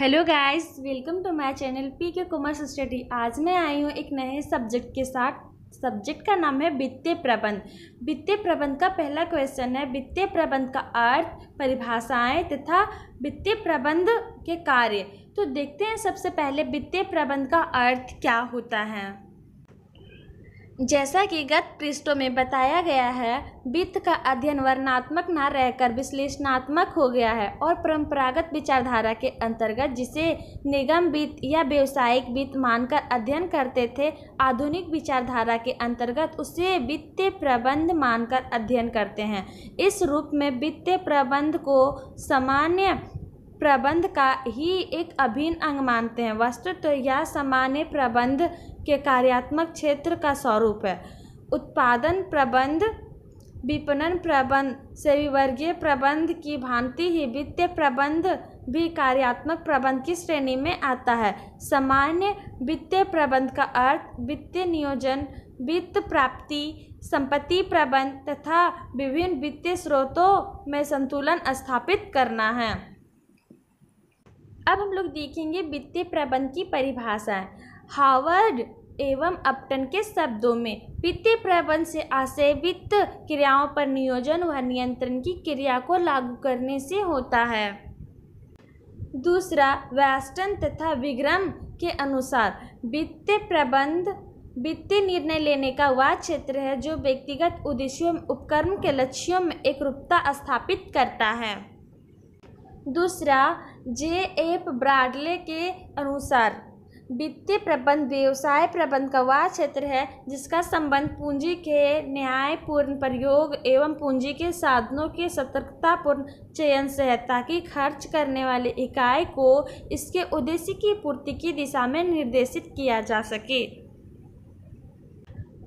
hello guys welcome to my channel P K Kumar study आज मैं आई हूँ एक नए सब्जेक्ट के साथ सब्जेक्ट का नाम है वित्तीय प्रबंध वित्तीय प्रबंध का पहला क्वेश्चन है वित्तीय प्रबंध का अर्थ परिभाषाएं तथा वित्तीय प्रबंध के कार्य तो देखते हैं सबसे पहले वित्तीय प्रबंध का अर्थ क्या होता है जैसा कि गत पृष्ठों में बताया गया है वित्त का अध्ययन वर्णात्मक न रहकर विश्लेषणात्मक हो गया है और परंपरागत विचारधारा के अंतर्गत जिसे निगम वित्त या व्यवसायिक वित्त मानकर अध्ययन करते थे आधुनिक विचारधारा के अंतर्गत उसे वित्तीय प्रबंध मानकर अध्ययन करते हैं इस रूप में वित्तीय प्रबंध को सामान्य प्रबंध का ही एक अभिन्न अंग मानते हैं वस्तुतः तो यह सामान्य प्रबंध के कार्यात्मक क्षेत्र का स्वरूप है उत्पादन प्रबंध विपणन प्रबंध से विवर्गीय प्रबंध की भांति ही वित्तीय प्रबंध भी कार्यात्मक प्रबंध की श्रेणी में आता है सामान्य वित्तीय प्रबंध का अर्थ वित्तीय नियोजन वित्त प्राप्ति संपत्ति प्रबंध तथा विभिन्न वित्तीय स्रोतों में संतुलन स्थापित करना है अब हम लोग देखेंगे वित्तीय प्रबंध की परिभाषाएं हावर्ड एवं अपटन के शब्दों में वित्तीय प्रबंध से आशय वित्त क्रियाओं पर नियोजन व नियंत्रण की क्रिया को लागू करने से होता है दूसरा वेस्टन तथा विग्रम के अनुसार वित्तीय प्रबंध वित्तीय निर्णय लेने का वह क्षेत्र है जो व्यक्तिगत उद्देश्यों एवं उपक्रम के लक्ष्यों में एक रूपता स्थापित करता है दूसरा जे एफ ब्राडले के अनुसार वित्तीय प्रबंध व्यवसाय प्रबंध का वह क्षेत्र है जिसका संबंध पूंजी के न्यायपूर्ण प्रयोग एवं पूंजी के साधनों के सतर्कतापूर्ण चयन से है ताकि खर्च करने वाली इकाई को इसके उद्देश्य की पूर्ति की दिशा में निर्देशित किया जा सके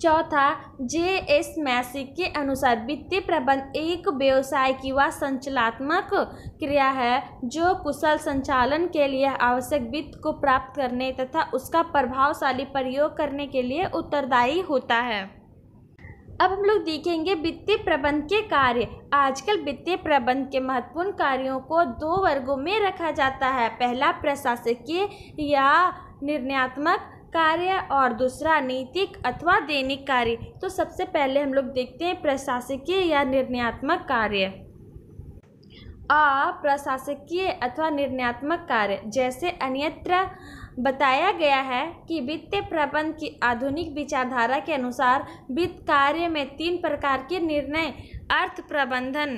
चौथा जे एस मैसिक के अनुसार वित्तीय प्रबंध एक व्यवसाय की व संचालनात्मक क्रिया है जो कुशल संचालन के लिए आवश्यक वित्त को प्राप्त करने तथा उसका प्रभावशाली प्रयोग करने के लिए उत्तरदायी होता है अब हम लोग देखेंगे वित्तीय प्रबंध के कार्य आजकल वित्तीय प्रबंध के महत्वपूर्ण कार्यों को दो वर्गों में रखा जाता है पहला प्रशासकीय या निर्णयात्मक कार्य और दूसरा नैतिक अथवा दैनिक कार्य तो सबसे पहले हम लोग देखते हैं प्रशासकीय या निर्णयात्मक कार्य अ प्रशासकीय अथवा निर्णयात्मक कार्य जैसे अन्यत्र बताया गया है कि वित्त प्रबंध की आधुनिक विचारधारा के अनुसार वित्त कार्य में तीन प्रकार के निर्णय अर्थ प्रबंधन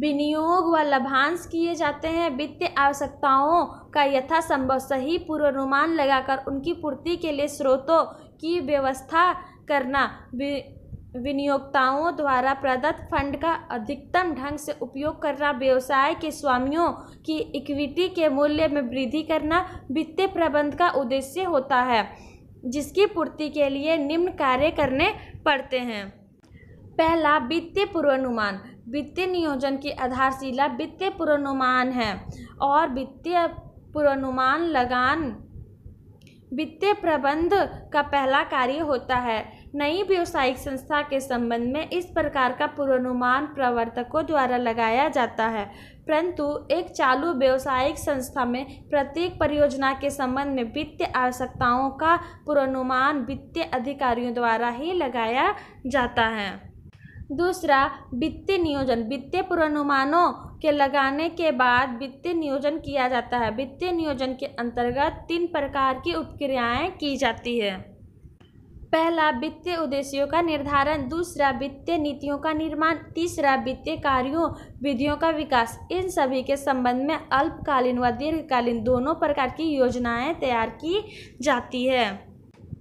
विनियोग व लाभांश किए जाते हैं वित्तीय आवश्यकताओं का यथासंभव सही पूर्वानुमान लगाकर उनकी पूर्ति के लिए स्रोतों की व्यवस्था करना विनियोक्ताओं द्वारा प्रदत्त फंड का अधिकतम ढंग से उपयोग करना व्यवसाय के स्वामियों की इक्विटी के मूल्य में वृद्धि करना वित्तीय प्रबंध का उद्देश्य होता है जिसकी पूर्ति के लिए निम्न कार्य करने पड़ते हैं पहला वित्तीय पूर्वानुमान वित्तीय नियोजन की आधारशिला वित्तीय पूर्वानुमान है और वित्तीय पूर्वानुमान लगान वित्तीय प्रबंध का पहला कार्य होता है नई व्यवसायिक संस्था के संबंध में इस प्रकार का पूर्वानुमान प्रवर्तकों द्वारा लगाया जाता है परंतु एक चालू व्यवसायिक संस्था में प्रत्येक परियोजना के संबंध में वित्तीय आवश्यकताओं का पूर्वानुमान वित्तीय अधिकारियों द्वारा ही लगाया जाता है दूसरा वित्तीय नियोजन वित्तीय पूर्वानुमानों के लगाने के बाद वित्तीय नियोजन किया जाता है वित्तीय नियोजन के अंतर्गत तीन प्रकार की उपक्रियाएँ की जाती है पहला वित्तीय उद्देश्यों का निर्धारण दूसरा वित्तीय नीतियों का निर्माण तीसरा वित्तीय कार्यों विधियों का विकास इन सभी के संबंध में अल्पकालीन व दीर्घकालीन दोनों प्रकार की योजनाएं तैयार की जाती है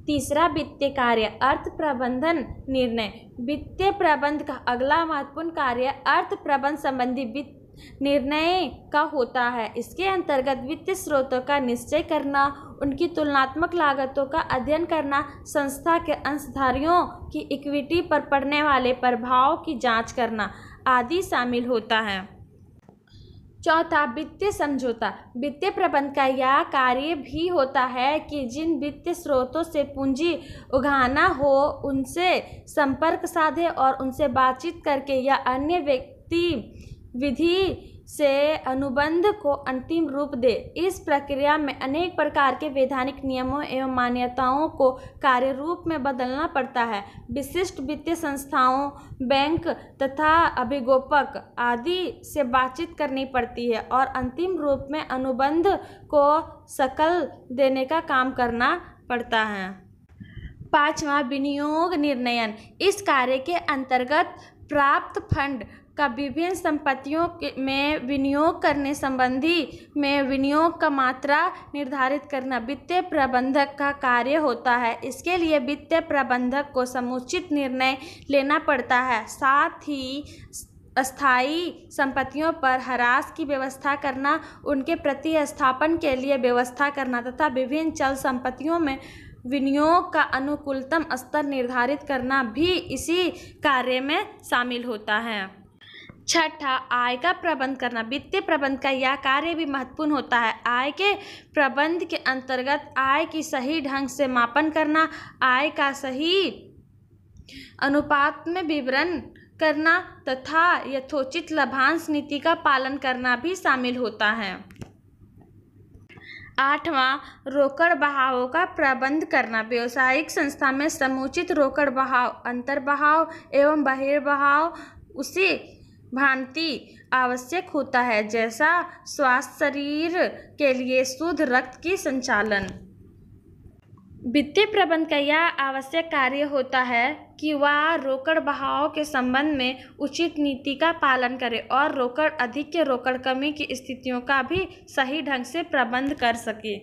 तीसरा वित्तीय कार्य अर्थ प्रबंधन निर्णय वित्तीय प्रबंध का अगला महत्वपूर्ण कार्य अर्थ प्रबंध संबंधी वित्त निर्णय का होता है इसके अंतर्गत वित्तीय स्रोतों का निश्चय करना उनकी तुलनात्मक लागतों का अध्ययन करना संस्था के अंशधारियों की इक्विटी पर पड़ने वाले प्रभाव की जांच करना आदि शामिल होता है चौथा वित्तीय समझौता वित्तीय प्रबंध का यह कार्य भी होता है कि जिन वित्तीय स्रोतों से पूंजी उघाना हो उनसे संपर्क साधे और उनसे बातचीत करके या अन्य व्यक्ति विधि से अनुबंध को अंतिम रूप दे इस प्रक्रिया में अनेक प्रकार के वैधानिक नियमों एवं मान्यताओं को कार्य रूप में बदलना पड़ता है विशिष्ट वित्तीय संस्थाओं बैंक तथा अभिगोपक आदि से बातचीत करनी पड़ती है और अंतिम रूप में अनुबंध को शकल देने का काम करना पड़ता है पांचवा विनियोग निर्णयन इस कार्य के अंतर्गत प्राप्त फंड का विभिन्न संपत्तियों में विनियोग करने संबंधी में विनियोग का मात्रा निर्धारित करना वित्तीय प्रबंधक का कार्य होता है इसके लिए वित्तीय प्रबंधक को समुचित निर्णय लेना पड़ता है साथ ही अस्थाई संपत्तियों पर ह्रास की व्यवस्था करना उनके प्रतिस्थापन के लिए व्यवस्था करना तथा विभिन्न चल संपत्तियों में विनियोग का अनुकूलतम स्तर निर्धारित करना भी इसी कार्य में शामिल होता है छठा आय का प्रबंध करना वित्तीय प्रबंध का यह कार्य भी महत्वपूर्ण होता है आय के प्रबंध के अंतर्गत आय की सही ढंग से मापन करना आय का सही अनुपात में विवरण करना तथा यथोचित लाभांश नीति का पालन करना भी शामिल होता है आठवां रोकड़ बहावों का प्रबंध करना व्यवसायिक संस्था में समुचित रोकड़ बहाव अंतर बहाव एवं बहिर्बहाव उसी भांति आवश्यक होता है जैसा स्वास्थ्य शरीर के लिए शुद्ध रक्त की संचालन वित्तीय प्रबंध का यह आवश्यक कार्य होता है कि वह रोकड़ बहाव के संबंध में उचित नीति का पालन करे और रोकड़ अधिक के रोकड़ कमी की स्थितियों का भी सही ढंग से प्रबंध कर सके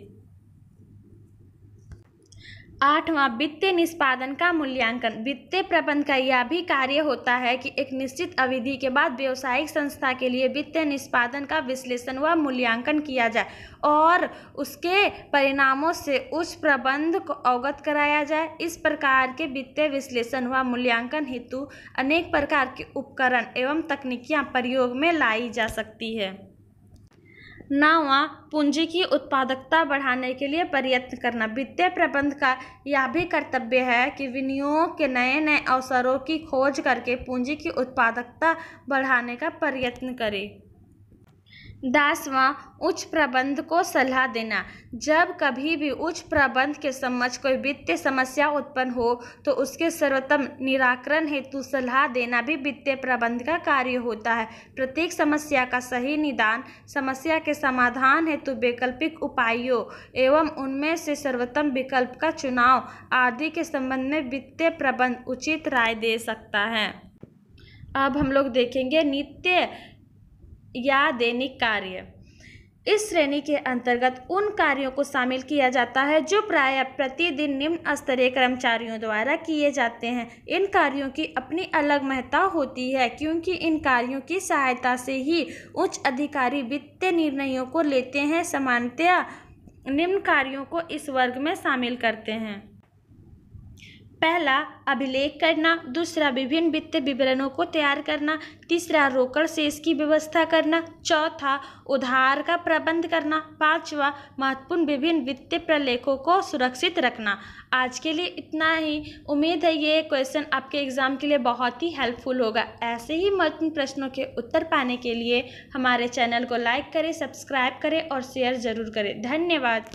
आठवां वित्तीय निष्पादन का मूल्यांकन वित्तीय प्रबंध का यह भी कार्य होता है कि एक निश्चित अवधि के बाद व्यावसायिक संस्था के लिए वित्तीय निष्पादन का विश्लेषण व मूल्यांकन किया जाए और उसके परिणामों से उस प्रबंध को अवगत कराया जाए इस प्रकार के वित्तीय विश्लेषण व मूल्यांकन हेतु अनेक प्रकार के उपकरण एवं तकनीकियाँ प्रयोग में लाई जा सकती है नौवा पूंजी की उत्पादकता बढ़ाने के लिए प्रयत्न करना वित्तीय प्रबंध का यह भी कर्तव्य है कि विनियोग के नए नए अवसरों की खोज करके पूंजी की उत्पादकता बढ़ाने का प्रयत्न करें दसवां उच्च प्रबंध को सलाह देना जब कभी भी उच्च प्रबंध के समक्ष कोई वित्तीय समस्या उत्पन्न हो तो उसके सर्वोत्तम निराकरण हेतु सलाह देना भी वित्तीय प्रबंध का कार्य होता है प्रत्येक समस्या का सही निदान समस्या के समाधान हेतु वैकल्पिक उपायों एवं उनमें से सर्वोत्तम विकल्प का चुनाव आदि के संबंध में वित्तीय प्रबंध उचित राय दे सकता है अब हम लोग देखेंगे नित्य या दैनिक कार्य इस श्रेणी के अंतर्गत उन कार्यों को शामिल किया जाता है जो प्राय प्रतिदिन निम्न स्तरीय कर्मचारियों द्वारा किए जाते हैं इन कार्यों की अपनी अलग महत्ता होती है क्योंकि इन कार्यों की सहायता से ही उच्च अधिकारी वित्तीय निर्णयों को लेते हैं सामान्यतया निम्न कार्यों को इस वर्ग में शामिल करते हैं पहला अभिलेख करना दूसरा विभिन्न वित्तीय विवरणों को तैयार करना तीसरा रोकड़ शेष की व्यवस्था करना चौथा उधार का प्रबंध करना पांचवा महत्वपूर्ण विभिन्न वित्तीय प्रलेखों को सुरक्षित रखना आज के लिए इतना ही उम्मीद है ये क्वेश्चन आपके एग्ज़ाम के लिए बहुत ही हेल्पफुल होगा ऐसे ही महत्वपूर्ण प्रश्नों के उत्तर पाने के लिए हमारे चैनल को लाइक करें सब्सक्राइब करें और शेयर ज़रूर करें धन्यवाद